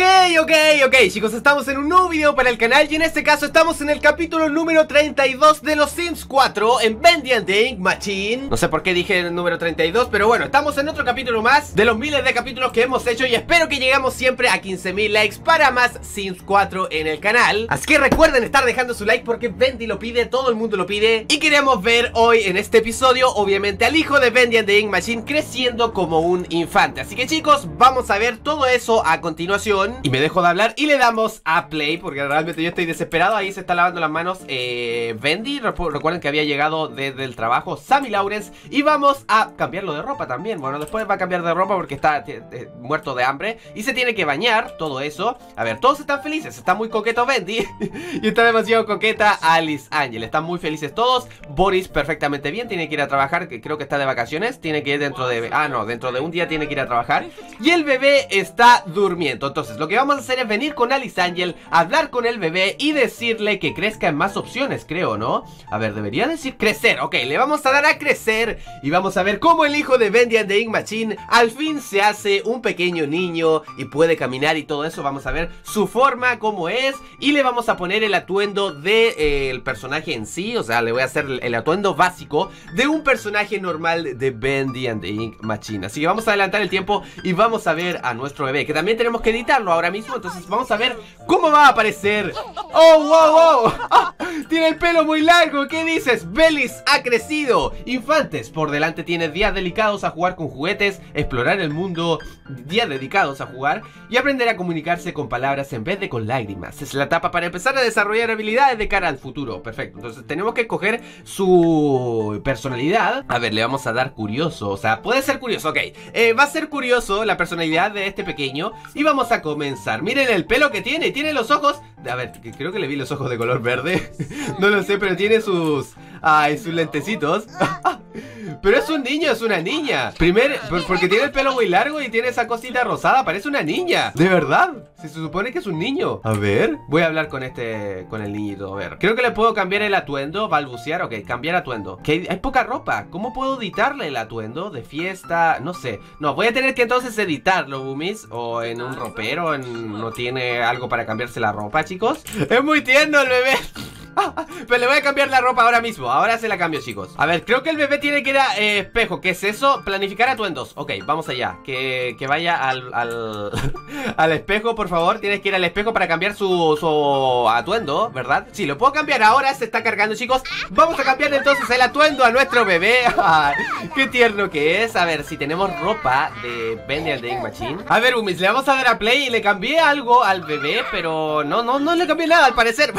Ok, ok, ok chicos, estamos en un nuevo video para el canal y en este caso estamos en el capítulo número 32 de los Sims 4 en the Ink Machine No sé por qué dije el número 32, pero bueno, estamos en otro capítulo más de los miles de capítulos que hemos hecho y espero que llegamos siempre a 15.000 likes para más Sims 4 en el canal Así que recuerden estar dejando su like porque Bendy lo pide, todo el mundo lo pide y queremos ver hoy en este episodio obviamente al hijo de the Ink Machine creciendo como un infante Así que chicos, vamos a ver todo eso a continuación y me dejo de hablar y le damos a play porque realmente yo estoy desesperado. Ahí se está lavando las manos eh, Bendy. Recuerden que había llegado desde el trabajo Sammy Lawrence y vamos a cambiarlo de ropa también. Bueno, después va a cambiar de ropa porque está eh, eh, muerto de hambre y se tiene que bañar, todo eso. A ver, todos están felices. Está muy coqueto Bendy y está demasiado coqueta Alice Ángel, Están muy felices todos. Boris perfectamente bien, tiene que ir a trabajar, que creo que está de vacaciones. Tiene que ir dentro de... Ah, no, dentro de un día tiene que ir a trabajar. Y el bebé está durmiendo. Entonces lo que vamos a hacer es venir con Alice Angel, hablar con el bebé y decirle que crezca en más opciones, creo, ¿no? A ver, debería decir crecer, ok, le vamos a dar a crecer y vamos a ver cómo el hijo de Bendy and the Ink Machine al fin se hace un pequeño niño y puede caminar y todo eso, vamos a ver su forma, cómo es y le vamos a poner el atuendo del de, eh, personaje en sí, o sea, le voy a hacer el atuendo básico de un personaje normal de Bendy and the Ink Machine. Así que vamos a adelantar el tiempo y vamos a ver a nuestro bebé, que también tenemos que editarlo ahora mismo Entonces vamos a ver cómo va a aparecer ¡Oh, wow, wow! tiene el pelo muy largo, ¿qué dices? ¡Belis ha crecido! Infantes, por delante tiene días delicados a jugar con juguetes Explorar el mundo, días dedicados a jugar Y aprender a comunicarse con palabras en vez de con lágrimas Es la etapa para empezar a desarrollar habilidades de cara al futuro Perfecto, entonces tenemos que escoger su personalidad A ver, le vamos a dar curioso, o sea, puede ser curioso, ok eh, Va a ser curioso la personalidad de este pequeño Y vamos a comer Miren el pelo que tiene, tiene los ojos. A ver, creo que le vi los ojos de color verde. no lo sé, pero tiene sus. Ay, sus lentecitos. Ah, pero es un niño, es una niña. Primero, porque tiene el pelo muy largo y tiene esa cosita rosada, parece una niña. De verdad. se supone que es un niño. A ver, voy a hablar con este, con el niñito. A ver, creo que le puedo cambiar el atuendo, balbucear, ok, cambiar atuendo. Que hay, poca ropa. ¿Cómo puedo editarle el atuendo de fiesta? No sé. No, voy a tener que entonces editarlo, boomies o en un ropero, no tiene algo para cambiarse la ropa, chicos. Es muy tierno el bebé. Pero le voy a cambiar la ropa ahora mismo Ahora se la cambio, chicos A ver, creo que el bebé tiene que ir a eh, espejo ¿Qué es eso? Planificar atuendos Ok, vamos allá Que, vaya al, al, espejo, por favor Tienes que ir al espejo para cambiar su, su atuendo, ¿verdad? Sí, lo puedo cambiar ahora Se está cargando, chicos Vamos a cambiar entonces el atuendo a nuestro bebé Qué tierno que es A ver, si tenemos ropa de Benny al de Machine A ver, Umis, le vamos a dar a play Y le cambié algo al bebé Pero no, no, no le cambié nada, al parecer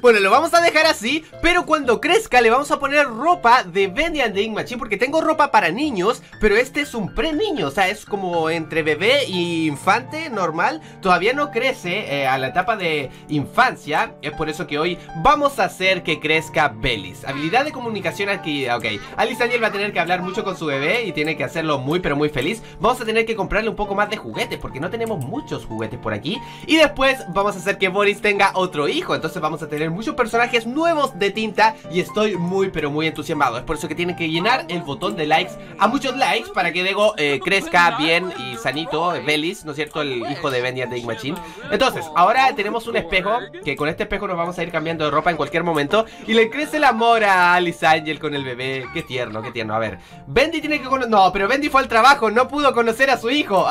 Bueno, lo vamos a dejar así, pero cuando crezca le vamos a poner ropa de Bendy and the Ink Machine Porque tengo ropa para niños, pero este es un pre-niño, o sea, es como entre bebé y infante normal Todavía no crece eh, a la etapa de infancia, es por eso que hoy vamos a hacer que crezca Belis Habilidad de comunicación aquí ok Alice Daniel va a tener que hablar mucho con su bebé y tiene que hacerlo muy pero muy feliz Vamos a tener que comprarle un poco más de juguetes porque no tenemos muchos juguetes por aquí Y después vamos a hacer que Boris tenga otro hijo, entonces vamos a tener muchos personajes nuevos de tinta y estoy muy pero muy entusiasmado Es por eso que tienen que llenar el botón de likes a muchos likes para que Dego eh, crezca bien y sanito, Belis, eh, ¿no es cierto? El hijo de Bendy and the Machine Entonces, ahora tenemos un espejo, que con este espejo nos vamos a ir cambiando de ropa en cualquier momento Y le crece el amor a Alice Angel con el bebé, qué tierno, qué tierno, a ver Bendy tiene que conocer, no, pero Bendy fue al trabajo, no pudo conocer a su hijo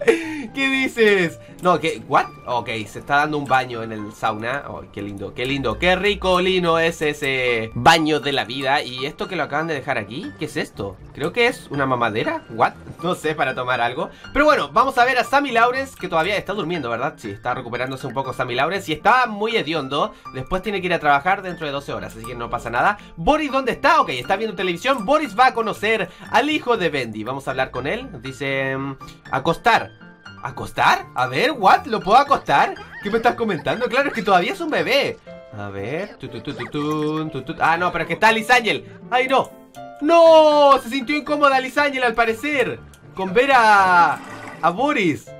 ¿Qué dices? No, ¿qué? ¿what? Ok, se está dando un baño en el sauna, qué lindo, qué lindo, qué rico colino es ese baño de la vida Y esto que lo acaban de dejar aquí, ¿qué es esto? Creo que es una mamadera, what? No sé, para tomar algo Pero bueno, vamos a ver a Sammy Lawrence Que todavía está durmiendo, ¿verdad? Sí, está recuperándose un poco Sammy Lawrence Y está muy hediondo Después tiene que ir a trabajar dentro de 12 horas Así que no pasa nada Boris, ¿dónde está? Ok, está viendo televisión Boris va a conocer al hijo de Bendy Vamos a hablar con él Dice... Mm, acostar ¿Acostar? A ver, what? ¿Lo puedo acostar? ¿Qué me estás comentando? Claro, es que todavía es un bebé a ver. Ah, no, pero es que está Liz Angel. ¡Ay, no! ¡No! Se sintió incómoda Liz Angel al parecer. Con ver a. a Boris.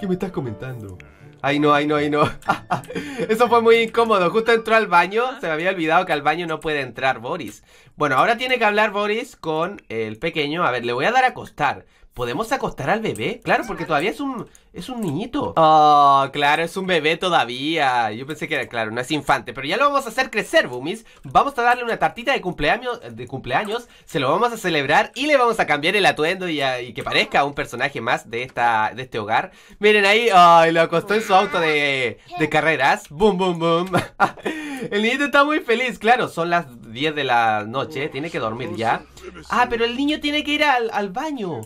¿Qué me estás comentando? Ay no, ay no, ay no. Eso fue muy incómodo. Justo entró al baño. Se me había olvidado que al baño no puede entrar Boris. Bueno, ahora tiene que hablar Boris con el pequeño. A ver, le voy a dar a acostar. ¿Podemos acostar al bebé? Claro, porque todavía es un, es un niñito. Oh, claro, es un bebé todavía. Yo pensé que era, claro, no es infante. Pero ya lo vamos a hacer crecer, Boomies. Vamos a darle una tartita de cumpleaños, de cumpleaños. Se lo vamos a celebrar y le vamos a cambiar el atuendo y, que parezca un personaje más de, esta, de este hogar. Miren ahí, ay, lo acostó en su auto de, de carreras. Boom, boom, boom. el niñito está muy feliz, claro. Son las 10 de la noche, tiene que dormir ya. Ah, pero el niño tiene que ir al, al baño.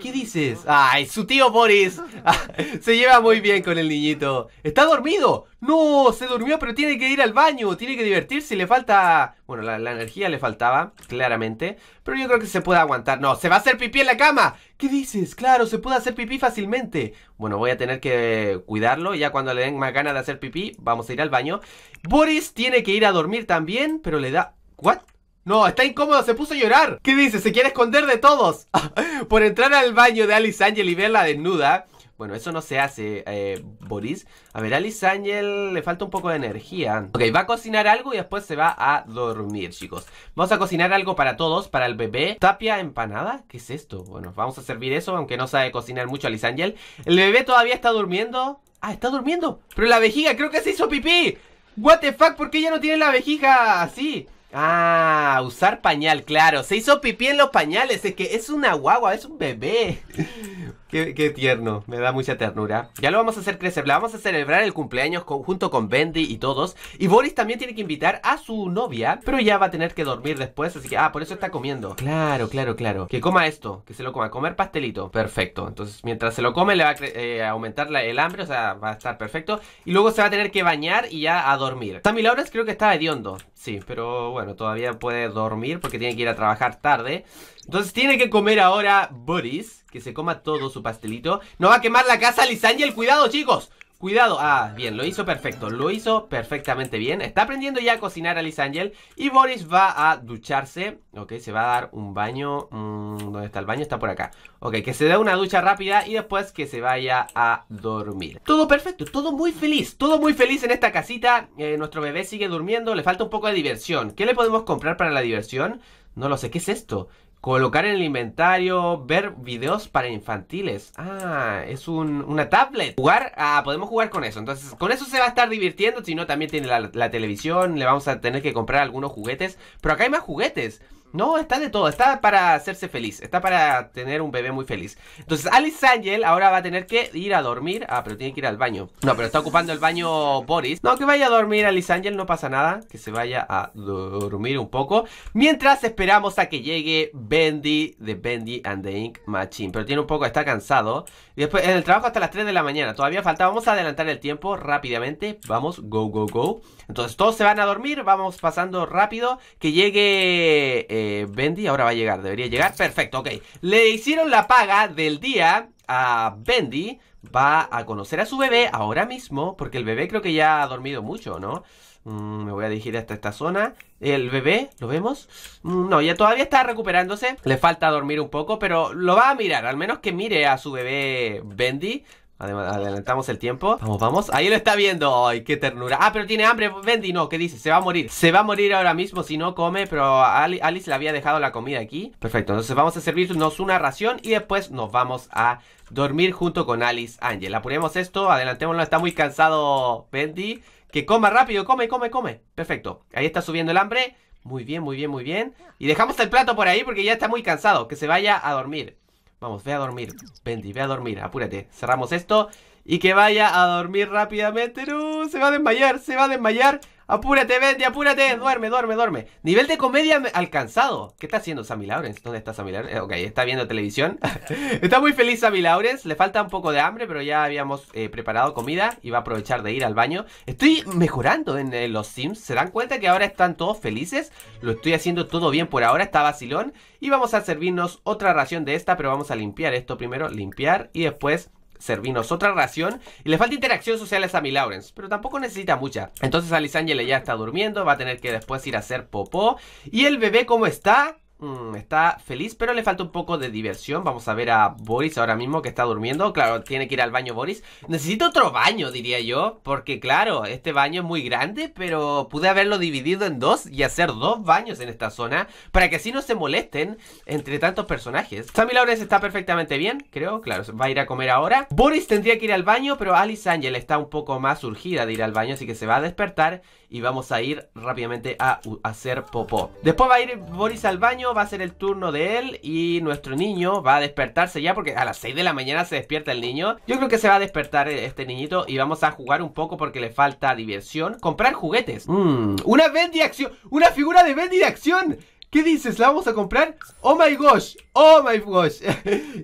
¿Qué dices? ¡Ay, su tío Boris! se lleva muy bien con el niñito. ¿Está dormido? No, se durmió, pero tiene que ir al baño, tiene que divertirse, le falta... Bueno, la, energía le faltaba, claramente. Pero yo creo que se puede aguantar. No, se va a hacer pipí en la cama. ¿Qué dices? Claro, se puede hacer pipí fácilmente. Bueno, voy a tener que cuidarlo. Ya cuando le den más ganas de hacer pipí, vamos a ir al baño. Boris tiene que ir a dormir también, pero le da... ¿What? No, está incómodo, se puso a llorar. ¿Qué dice? Se quiere esconder de todos. Por entrar al baño de Alice Angel y verla desnuda. Bueno, eso no se hace, eh, Boris. A ver, Alice Angel le falta un poco de energía. Ok, va a cocinar algo y después se va a dormir, chicos. Vamos a cocinar algo para todos, para el bebé. ¿Tapia empanada? ¿Qué es esto? Bueno, vamos a servir eso, aunque no sabe cocinar mucho Alice Angel. El bebé todavía está durmiendo. Ah, está durmiendo. Pero la vejiga, creo que se hizo pipí. What the fuck, ¿por qué ya no tiene la vejiga así? Ah, usar pañal, claro. Se hizo pipí en los pañales. Es que es una guagua, es un bebé. qué, tierno, me da mucha ternura. Ya lo vamos a hacer crecer. La vamos a celebrar el cumpleaños junto con Bendy y todos. Y Boris también tiene que invitar a su novia, pero ya va a tener que dormir después. Así que, ah, por eso está comiendo. Claro, claro, claro. Que coma esto, que se lo coma. Comer pastelito. Perfecto. Entonces, mientras se lo come, le va a eh, aumentar el hambre. O sea, va a estar perfecto. Y luego se va a tener que bañar y ya a dormir. Sammy Lawrence creo que está hediondo. Sí, pero bueno, todavía puede dormir porque tiene que ir a trabajar tarde. Entonces tiene que comer ahora Boris, que se coma todo su pastelito. No va a quemar la casa y el cuidado chicos. Cuidado, ah, bien, lo hizo perfecto, lo hizo perfectamente bien Está aprendiendo ya a cocinar Alice Angel Y Boris va a ducharse Ok, se va a dar un baño mm, ¿Dónde está el baño? Está por acá Ok, que se dé una ducha rápida y después que se vaya a dormir Todo perfecto, todo muy feliz, todo muy feliz en esta casita eh, Nuestro bebé sigue durmiendo, le falta un poco de diversión ¿Qué le podemos comprar para la diversión? No lo sé, ¿qué es esto? Colocar en el inventario, ver videos para infantiles. Ah, es una tablet. Jugar, ah, podemos jugar con eso. Entonces, con eso se va a estar divirtiendo. Si no, también tiene la, la televisión, le vamos a tener que comprar algunos juguetes. Pero acá hay más juguetes. No, está de todo. Está para hacerse feliz. Está para tener un bebé muy feliz. Entonces, Alice Angel ahora va a tener que ir a dormir. Ah, pero tiene que ir al baño. No, pero está ocupando el baño Boris. No, que vaya a dormir Alice Angel. No pasa nada. Que se vaya a dormir un poco. Mientras esperamos a que llegue Bendy de Bendy and the Ink Machine. Pero tiene un poco, está cansado. Y después, en el trabajo hasta las 3 de la mañana. Todavía falta. Vamos a adelantar el tiempo rápidamente. Vamos, go, go, go. Entonces todos se van a dormir, vamos pasando rápido. Que llegue eh, Bendy, ahora va a llegar, debería llegar. Perfecto, ok. Le hicieron la paga del día a Bendy. Va a conocer a su bebé ahora mismo, porque el bebé creo que ya ha dormido mucho, ¿no? Mm, me voy a dirigir hasta esta zona. El bebé, ¿lo vemos? Mm, no, ya todavía está recuperándose. Le falta dormir un poco, pero lo va a mirar. Al menos que mire a su bebé Bendy adelantamos el tiempo. Vamos, vamos. Ahí lo está viendo. Ay, qué ternura. Ah, pero tiene hambre. Bendy, no, ¿qué dice? Se va a morir. Se va a morir ahora mismo si no come. Pero Alice le había dejado la comida aquí. Perfecto. Entonces vamos a servirnos una ración y después nos vamos a dormir junto con Alice Ángel. Apuremos esto, adelantémoslo. Está muy cansado Bendy. Que coma rápido, come, come, come. Perfecto. Ahí está subiendo el hambre. Muy bien, muy bien, muy bien. Y dejamos el plato por ahí porque ya está muy cansado. Que se vaya a dormir. Vamos, ve a dormir. Bendy, ve a dormir. Apúrate. Cerramos esto y que vaya a dormir rápidamente. No, se va a desmayar, se va a desmayar. Apúrate, vende, apúrate, duerme, duerme, duerme. Nivel de comedia alcanzado. ¿Qué está haciendo Sammy Lawrence? ¿Dónde está Sammy Lawrence? Eh, ok, está viendo televisión. está muy feliz Sammy Lawrence. Le falta un poco de hambre, pero ya habíamos eh, preparado comida y va a aprovechar de ir al baño. Estoy mejorando en los Sims. ¿Se dan cuenta que ahora están todos felices? Lo estoy haciendo todo bien por ahora. Está vacilón. Y vamos a servirnos otra ración de esta, pero vamos a limpiar esto primero. Limpiar y después servirnos otra ración y le falta interacción social a mi Lawrence, pero tampoco necesita mucha. Entonces Alice Angel ya está durmiendo, va a tener que después ir a hacer popó. ¿Y el bebé cómo está? Mm, está feliz, pero le falta un poco de diversión. Vamos a ver a Boris ahora mismo que está durmiendo. Claro, tiene que ir al baño Boris. Necesito otro baño, diría yo. Porque claro, este baño es muy grande, pero pude haberlo dividido en dos y hacer dos baños en esta zona. Para que así no se molesten entre tantos personajes. Sammy Lawrence está perfectamente bien, creo. Claro, va a ir a comer ahora. Boris tendría que ir al baño, pero Alice Angel está un poco más urgida de ir al baño. Así que se va a despertar y vamos a ir rápidamente a, a hacer popó. Después va a ir Boris al baño va a ser el turno de él y nuestro niño va a despertarse ya porque a las 6 de la mañana se despierta el niño. Yo creo que se va a despertar eh, este niñito y vamos a jugar un poco porque le falta diversión. Comprar juguetes. Mm, una Bendy acción. Una figura de Bendy de acción. ¿Qué dices? ¿La vamos a comprar? ¡Oh my gosh! ¡Oh my gosh!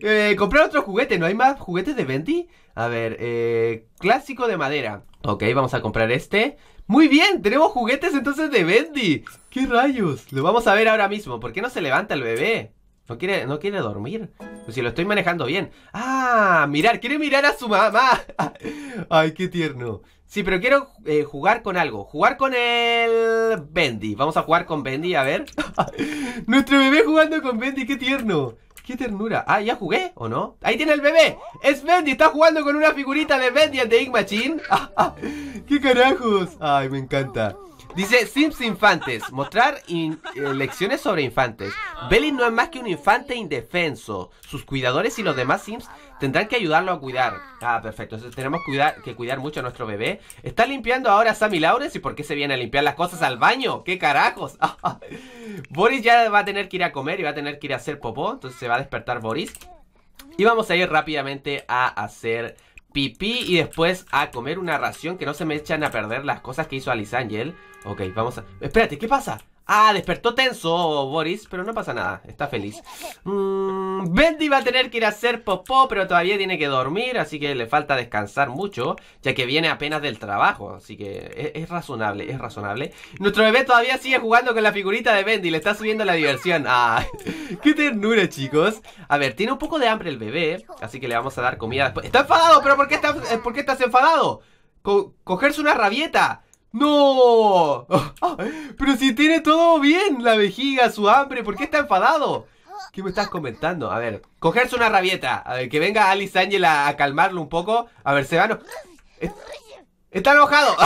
Eh, comprar otro juguete, ¿no hay más juguetes de Bendy? A ver, eh, clásico de madera. Ok, vamos a comprar este. Muy bien, tenemos juguetes entonces de Bendy. ¿Qué rayos? Lo vamos a ver ahora mismo. ¿Por qué no se levanta el bebé? No quiere, no quiere dormir. Pues si lo estoy manejando bien. Ah, mirar, quiere mirar a su mamá. Ay, qué tierno. Sí, pero quiero eh, jugar con algo. Jugar con el Bendy. Vamos a jugar con Bendy, a ver. Nuestro bebé jugando con Bendy, qué tierno. ¡Qué ternura! Ah, ¿ya jugué o no? ¡Ahí tiene el bebé! ¡Es Bendy! ¡Está jugando con una figurita de Bendy de Ink Machine! ¡Ah, qué carajos! ¡Ay, me encanta! Dice Sims Infantes, mostrar eh, lecciones sobre infantes. Belly no es más que un infante indefenso. Sus cuidadores y los demás Sims Tendrán que ayudarlo a cuidar. Ah, ah perfecto. Entonces tenemos que cuidar mucho a nuestro bebé. ¿Está limpiando ahora Sammy Lawrence? ¿Y por qué se viene a limpiar las cosas al baño? ¿Qué carajos? Boris ya va a tener que ir a comer y va a tener que ir a hacer popó. Entonces se va a despertar Boris. Y vamos a ir rápidamente a hacer pipí y después a comer una ración que no se me echan a perder las cosas que hizo Alice Angel. Ok, vamos a... Espérate, ¿qué pasa? Ah, despertó tenso Boris, pero no pasa nada, está feliz. Mmm, Bendy va a tener que ir a hacer popó, pero todavía tiene que dormir, así que le falta descansar mucho, ya que viene apenas del trabajo, así que e-, es, razonable, es razonable. Nuestro bebé todavía sigue jugando con la figurita de Bendy, le está subiendo la diversión. Ah, qué ternura, chicos. A ver, tiene un poco de hambre el bebé, así que le vamos a dar comida después. ¡Está enfadado! ¿Pero por qué, está, eh, por qué estás enfadado? cogerse una rabieta. ¡No! Ah, pero si tiene todo bien, la vejiga, su hambre, ¿por qué está enfadado? ¿Qué me estás comentando? A ver, cogerse una rabieta. A ver, que venga Alice Angela a, calmarlo un poco. A ver, se va. No... Está enojado.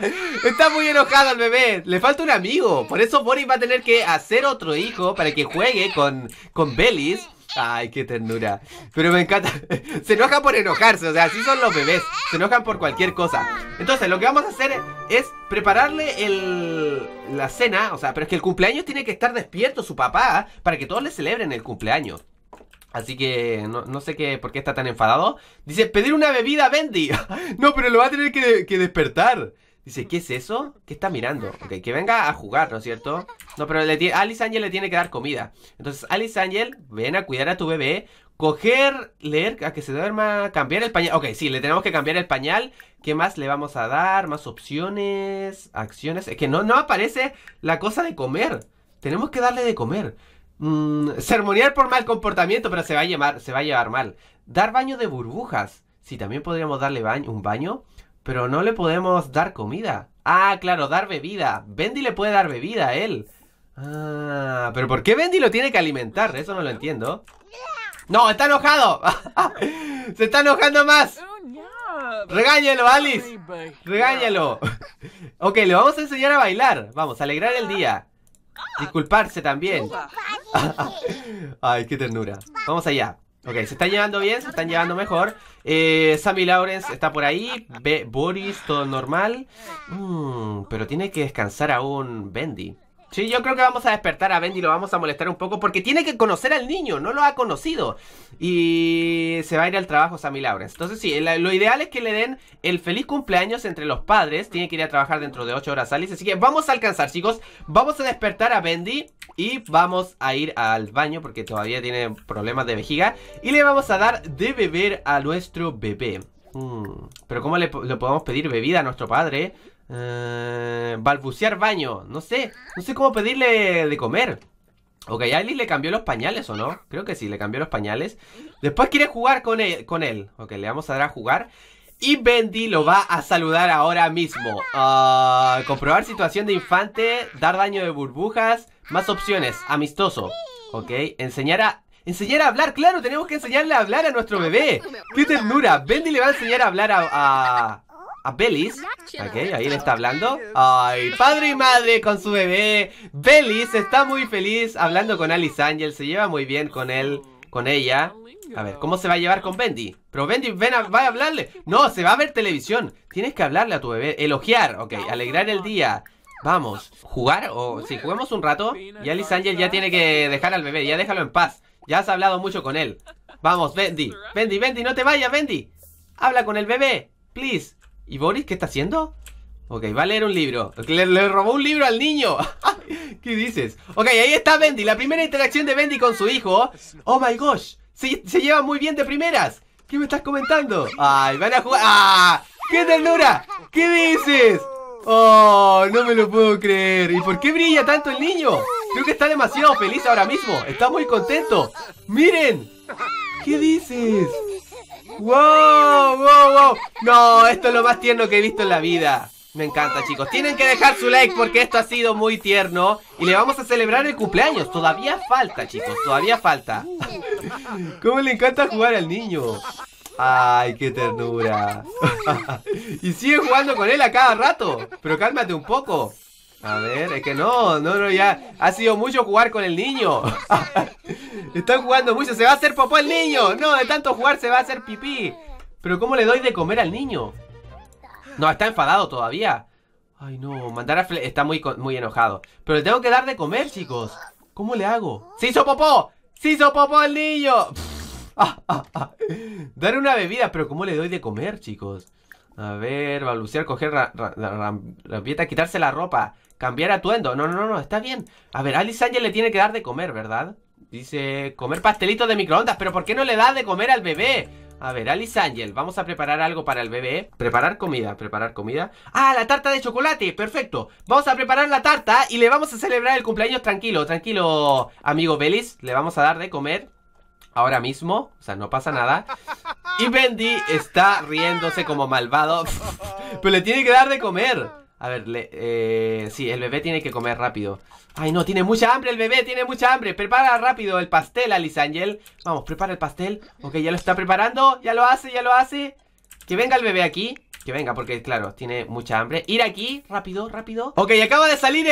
Está muy enojado el bebé. Le falta un amigo. Por eso Boris va a tener que hacer otro hijo para que juegue con, con Belis. Ay, qué ternura. Pero me encanta. Se enoja por enojarse, o sea, así son los bebés. Se enojan por cualquier cosa. Entonces, lo que vamos a hacer es prepararle la cena. O sea, pero es que el cumpleaños tiene que estar despierto su papá para que todos le celebren el cumpleaños. Así que no, sé qué, por qué está tan enfadado. Dice, pedir una bebida, Bendy. no, pero lo va a tener que despertar. Dice, ¿qué es eso? ¿Qué está mirando? Ok, que venga a jugar, ¿no es cierto? No, pero le Alice Angel le tiene que dar comida. Entonces, Alice Angel, ven a cuidar a tu bebé. Coger, leer, a que se duerma, cambiar el pañal. Ok, sí, le tenemos que cambiar el pañal. ¿Qué más le vamos a dar? Más opciones, acciones. Es que no, no aparece la cosa de comer. Tenemos que darle de comer. Mmm. sermonear por mal comportamiento, pero se va, a llevar, se va a llevar mal. Dar baño de burbujas. Sí, también podríamos darle baño, un baño. Pero no le podemos dar comida. Ah, claro, dar bebida. Bendy le puede dar bebida a él. Ah, pero ¿por qué Bendy lo tiene que alimentar? Eso no lo entiendo. ¡No, está enojado! ¡Se está enojando más! Oh, regáñelo Alice! ¡Regáñalo! ok, le vamos a enseñar a bailar. Vamos, a alegrar el día. Ah. Disculparse también. Ay, qué ternura. Vamos allá. Ok, se están llevando bien, se están llevando mejor. Eh, Sammy Lawrence está por ahí. Boris, todo normal. Mm, pero tiene que descansar aún Bendy. Sí, yo creo que vamos a despertar a Bendy y lo vamos a molestar un poco porque tiene que conocer al niño, no lo ha conocido. Y se va a ir al trabajo Sammy Lawrence. Entonces, sí, lo ideal es que le den el feliz cumpleaños entre los padres. Tiene que ir a trabajar dentro de 8 horas, Alice. Así que vamos a alcanzar, chicos. Vamos a despertar a Bendy y vamos a ir al baño porque todavía tiene problemas de vejiga. Y le vamos a dar de beber a nuestro bebé. Mm, pero ¿cómo le, le, podemos pedir bebida a nuestro padre? Eh, balbucear baño. No sé. No sé cómo pedirle de comer. Ok, Ali le cambió los pañales, ¿o no? Creo que sí, le cambió los pañales. Después quiere jugar con él. E, con él. Ok, le vamos a dar a jugar. Y Bendy lo va a saludar ahora mismo. Ah, comprobar situación de infante. Dar daño de burbujas. Más opciones. Amistoso. Ok, enseñar a... Enseñar a hablar, claro, tenemos que enseñarle a hablar a nuestro bebé. ¡Qué ternura! Bendy le va a enseñar a hablar a a Belis. Ok, ahí le está hablando. Ay, padre y madre con su bebé. Belis está muy feliz hablando con Alice Angel. Se lleva muy bien con él, con ella. A ver, ¿cómo se va a llevar con Bendy? Pero Bendy, ven a, va a hablarle. No, se va a ver televisión. Tienes que hablarle a tu bebé. Elogiar, ok. Alegrar el día. Vamos. ¿Jugar? O si jugamos un rato. Y Alice Angel ya tiene que dejar al bebé. Ya déjalo en paz. Ya has hablado mucho con él. Vamos, Bendy. Bendy, Bendy, no te vayas, Bendy. Habla con el bebé. Please. ¿Y Boris qué está haciendo? Ok, va a leer un libro. Le, robó un libro al niño. ¿Qué dices? Ok, ahí está Bendy. La primera interacción de Bendy con su hijo. Oh my gosh. Se, se lleva muy bien de primeras. ¿Qué me estás comentando? Ay, van a jugar. ¡Ah! ¡Qué ternura! ¿Qué dices? Oh, no me lo puedo creer. ¿Y por qué brilla tanto el niño? Creo que está demasiado feliz ahora mismo. Está muy contento. ¡Miren! ¿Qué dices? ¡Wow! ¡Wow! ¡Wow! No, esto es lo más tierno que he visto en la vida. Me encanta, chicos. Tienen que dejar su like porque esto ha sido muy tierno. Y le vamos a celebrar el cumpleaños. Todavía falta, chicos. Todavía falta. ¿Cómo le encanta jugar al niño? Ay, qué ternura. y sigue jugando con él a cada rato. Pero cálmate un poco. A ver, es que no, no, no, ya. Ha sido mucho jugar con el niño. Están jugando mucho, se va a hacer popó el niño. No, de tanto jugar se va a hacer pipí. Pero ¿cómo le doy de comer al niño? No, está enfadado todavía. Ay, no, mandar a Fle está muy, muy enojado. Pero le tengo que dar de comer, chicos. ¿Cómo le hago? ¡Se hizo popó! ¡Se hizo popó el niño! Dar una bebida, pero ¿cómo le doy de comer, chicos? A ver, baluciar coger la, ra, quitarse la ropa, cambiar atuendo. No, no, no, no, está bien. A ver, Alice Angel le tiene que dar de comer, ¿verdad? Dice, comer pastelitos de microondas, pero ¿por qué no le da de comer al bebé? A ver, Alice Angel, vamos a preparar algo para el bebé. Preparar comida, preparar comida. ¡Ah, la tarta de chocolate! Perfecto. Vamos a preparar la tarta y le vamos a celebrar el cumpleaños tranquilo, tranquilo, amigo Belis. Le vamos a dar de comer ahora mismo, o sea, no pasa nada. Y Bendy está riéndose como malvado, pero le tiene que dar de comer. A ver, le, eh, sí, el bebé tiene que comer rápido. Ay, no, tiene mucha hambre el bebé, tiene mucha hambre. Prepara rápido el pastel, Alice Angel. Vamos, prepara el pastel. Ok, ya lo está preparando, ya lo hace, ya lo hace. Que venga el bebé aquí. Que venga, porque claro, tiene mucha hambre Ir aquí, rápido, rápido Ok, acaba de salir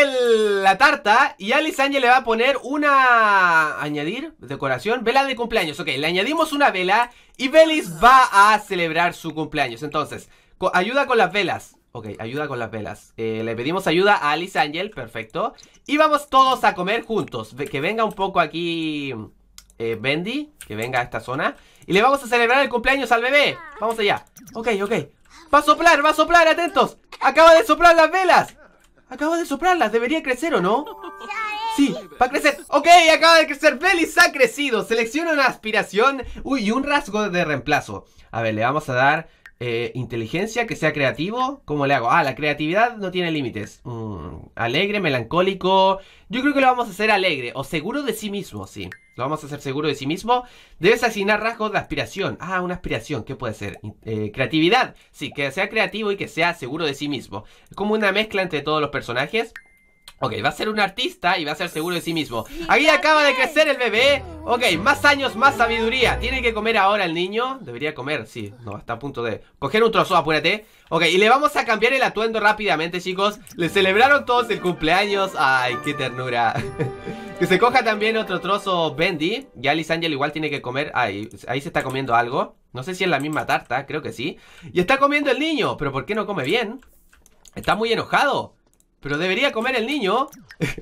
la tarta Y Alice Angel le va a poner una... Añadir, decoración, vela de cumpleaños Ok, le añadimos una vela Y Belis va a celebrar su cumpleaños Entonces, ayuda con las velas Ok, ayuda con las velas eh, Le pedimos ayuda a Alice Angel, perfecto Y vamos todos a comer juntos Que venga un poco aquí... Eh, Bendy, que venga a esta zona Y le vamos a celebrar el cumpleaños al bebé Vamos allá Ok, ok Va a soplar, va a soplar, atentos. Acaba de soplar las velas. Acaba de soplarlas, debería crecer o no. Sí, va a crecer. Ok, acaba de crecer. feliz. ha crecido. Selecciona una aspiración. Uy, un rasgo de reemplazo. A ver, le vamos a dar eh, inteligencia, que sea creativo. ¿Cómo le hago? Ah, la creatividad no tiene límites. Mm, alegre, melancólico. Yo creo que lo vamos a hacer alegre o seguro de sí mismo, sí. Lo vamos a hacer seguro de sí mismo. Debes asignar rasgos de aspiración. Ah, una aspiración, ¿qué puede ser? Eh, creatividad. Sí, que sea creativo y que sea seguro de sí mismo. como una mezcla entre todos los personajes. Ok, va a ser un artista y va a ser seguro de sí mismo Ahí acaba de crecer el bebé Ok, más años, más sabiduría Tiene que comer ahora el niño Debería comer, sí, no, está a punto de Coger un trozo, apúrate Ok, y le vamos a cambiar el atuendo rápidamente, chicos Le celebraron todos el cumpleaños Ay, qué ternura Que se coja también otro trozo Bendy Ya Alice Angel igual tiene que comer ahí se está comiendo algo No sé si es la misma tarta, creo que sí Y está comiendo el niño, pero ¿por qué no come bien? Está muy enojado pero debería comer el niño.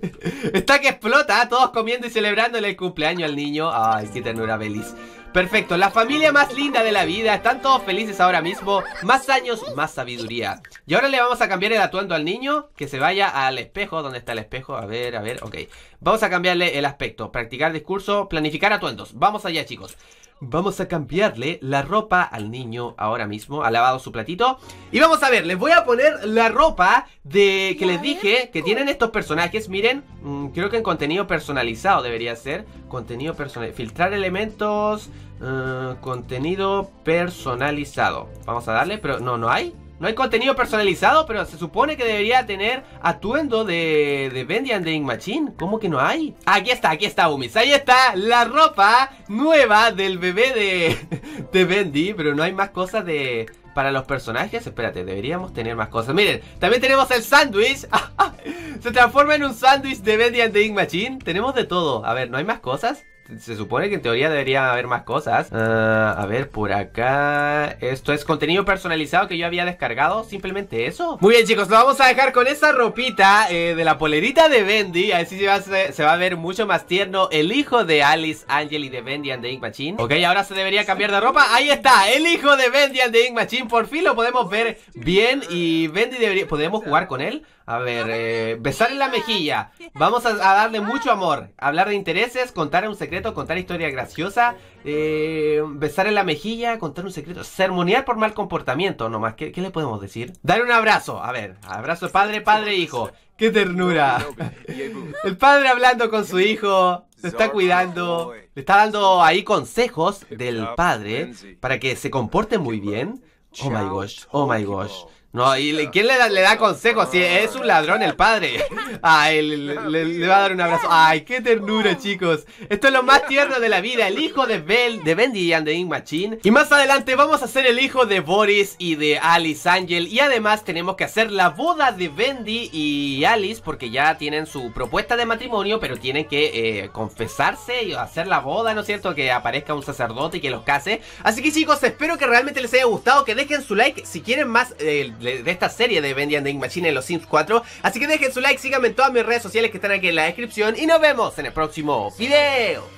Está que explota, todos comiendo y celebrando el cumpleaños al niño. Ay, qué ternura, Belis. Perfecto, la familia más linda de la vida. Están todos felices ahora mismo. Más años, más sabiduría. Y ahora le vamos a cambiar el atuendo al niño. Que se vaya al espejo. ¿Dónde está el espejo? A ver, a ver, ok. Vamos a cambiarle el aspecto. Practicar discurso, planificar atuendos. Vamos allá, chicos. Vamos a cambiarle la ropa al niño ahora mismo. Ha lavado su platito. Y vamos a ver, les voy a poner la ropa de que les dije que tienen estos personajes. Miren, mm, creo que en contenido personalizado debería ser. Contenido personalizado. Filtrar elementos. Eh, contenido personalizado. Vamos a darle, pero no, no hay. No hay contenido personalizado, pero se supone que debería tener atuendo de, de Bendy and the Ink Machine. ¿Cómo que no hay? Aquí está, aquí está, Umis. Ahí está la ropa nueva del bebé de, de Bendy, pero no hay más cosas de... Para los personajes, espérate, deberíamos tener más cosas Miren, también tenemos el sándwich Se transforma en un sándwich de Bendy and the Ink Machine Tenemos de todo, a ver, ¿no hay más cosas? se supone que en teoría debería haber más cosas. Ah, a ver, por acá. Esto es contenido personalizado que yo había descargado. Simplemente eso. Muy bien, chicos, lo vamos a dejar con esta ropita eh, de la polerita de Bendy. Así se va, se, va, a ver mucho más tierno el hijo de Alice, Angel y de Bendy and the Ink Machine. Ok, ahora se debería cambiar de ropa. Ahí está, el hijo de Bendy and the Ink Machine. Por fin lo podemos ver bien. Y Bendy debería. ¿Podemos jugar con él? A ver, eh, besar en la ah, mejilla. Vamos a, darle ah. mucho amor. Hablar de intereses, contar un secreto, contar historia graciosa. Eh, besar en la mejilla, contar un secreto. Sermonear por mal comportamiento, nomás. ¿Qué, le podemos decir? Dar un abrazo. A ver, abrazo padre, padre, hijo. ¡Qué ternura! El padre hablando con su hijo. Se está cuidando. Le está dando ahí consejos del padre para que se comporte muy bien. Oh my gosh, oh my gosh. No, ¿y quién le da, le consejo? Si es un ladrón el padre. Ay, le, va a dar un abrazo. Ay, qué ternura, chicos. Esto es lo más tierno de la vida. El hijo de Bell, de Bendy y the Ink Machine. Y más adelante vamos a ser el hijo de Boris y de Alice Angel. Y además tenemos que hacer la boda de Bendy y Alice porque ya tienen su propuesta de matrimonio, pero tienen que eh, confesarse y hacer la boda, ¿no es cierto? Que aparezca un sacerdote y que los case. Así que chicos, espero que realmente les haya gustado, que dejen su like si quieren más... Eh, de, esta serie de Bendy and the Machine en los Sims 4. Así que dejen su like, síganme en todas mis redes sociales que están aquí en la descripción y nos vemos en el próximo video.